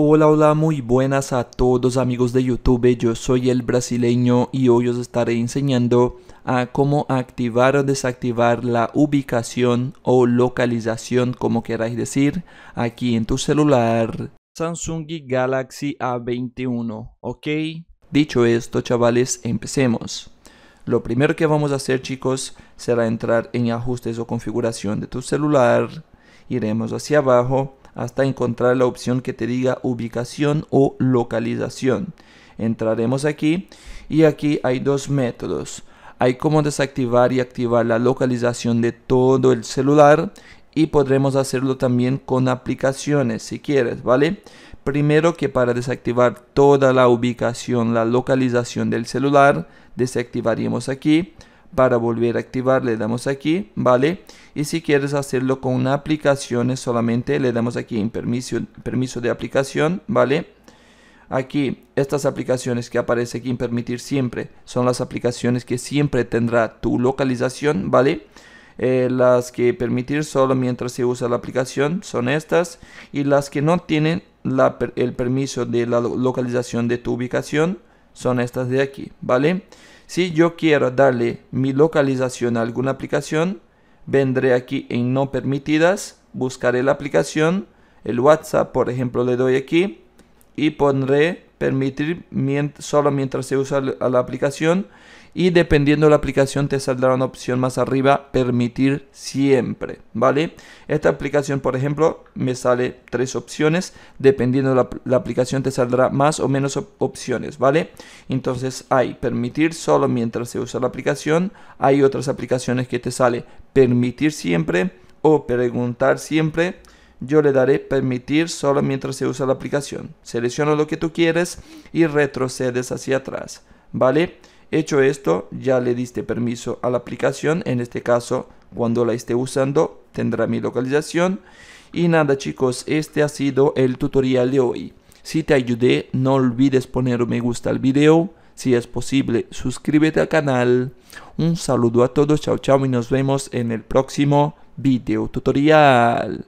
Hola, hola, muy buenas a todos amigos de YouTube, yo soy el brasileño y hoy os estaré enseñando a cómo activar o desactivar la ubicación o localización, como queráis decir, aquí en tu celular Samsung Galaxy A21, ¿ok? Dicho esto, chavales, empecemos. Lo primero que vamos a hacer, chicos, será entrar en ajustes o configuración de tu celular, iremos hacia abajo hasta encontrar la opción que te diga ubicación o localización. Entraremos aquí y aquí hay dos métodos. Hay como desactivar y activar la localización de todo el celular y podremos hacerlo también con aplicaciones si quieres, ¿vale? Primero que para desactivar toda la ubicación, la localización del celular, desactivaríamos aquí para volver a activar le damos aquí, ¿vale? Y si quieres hacerlo con una aplicación solamente le damos aquí en permiso, permiso de aplicación, ¿vale? Aquí, estas aplicaciones que aparece aquí permitir siempre son las aplicaciones que siempre tendrá tu localización, ¿vale? Eh, las que permitir solo mientras se usa la aplicación son estas y las que no tienen el permiso de la localización de tu ubicación son estas de aquí, ¿vale? Si yo quiero darle mi localización a alguna aplicación, vendré aquí en no permitidas, buscaré la aplicación, el WhatsApp, por ejemplo, le doy aquí y pondré permitir solo mientras se usa la aplicación y dependiendo de la aplicación te saldrá una opción más arriba, permitir siempre, ¿vale? Esta aplicación, por ejemplo, me sale tres opciones, dependiendo de la, aplicación te saldrá más o menos opciones, ¿vale? Entonces hay permitir solo mientras se usa la aplicación, hay otras aplicaciones que te sale permitir siempre o preguntar siempre, yo le daré permitir solo mientras se usa la aplicación. Selecciono lo que tú quieres y retrocedes hacia atrás, ¿vale? Hecho esto, ya le diste permiso a la aplicación, en este caso cuando la esté usando tendrá mi localización. Y nada chicos, este ha sido el tutorial de hoy. Si te ayudé, no olvides poner un me gusta al video. Si es posible, suscríbete al canal. Un saludo a todos, chao chao y nos vemos en el próximo video tutorial.